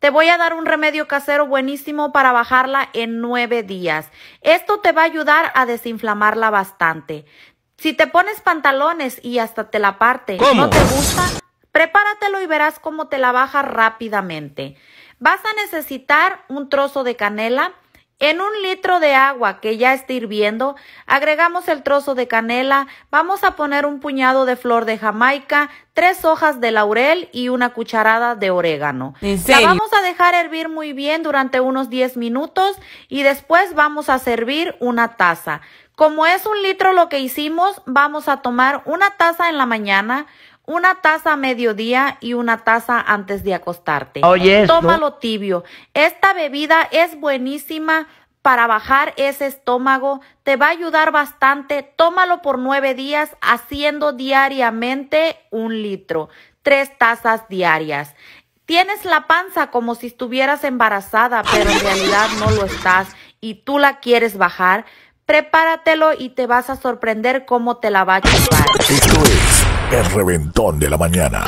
te voy a dar un remedio casero buenísimo para bajarla en nueve días. Esto te va a ayudar a desinflamarla bastante. Si te pones pantalones y hasta te la parte, ¿no te gusta? Prepáratelo y verás cómo te la baja rápidamente. Vas a necesitar un trozo de canela, en un litro de agua que ya está hirviendo, agregamos el trozo de canela, vamos a poner un puñado de flor de jamaica, tres hojas de laurel y una cucharada de orégano. La vamos a dejar hervir muy bien durante unos 10 minutos y después vamos a servir una taza. Como es un litro lo que hicimos, vamos a tomar una taza en la mañana, una taza a mediodía y una taza antes de acostarte. tómalo tibio. Esta bebida es buenísima para bajar ese estómago. Te va a ayudar bastante. Tómalo por nueve días haciendo diariamente un litro, tres tazas diarias. Tienes la panza como si estuvieras embarazada, pero en realidad no lo estás y tú la quieres bajar. Prepáratelo y te vas a sorprender cómo te la va a Esto es el reventón de la mañana.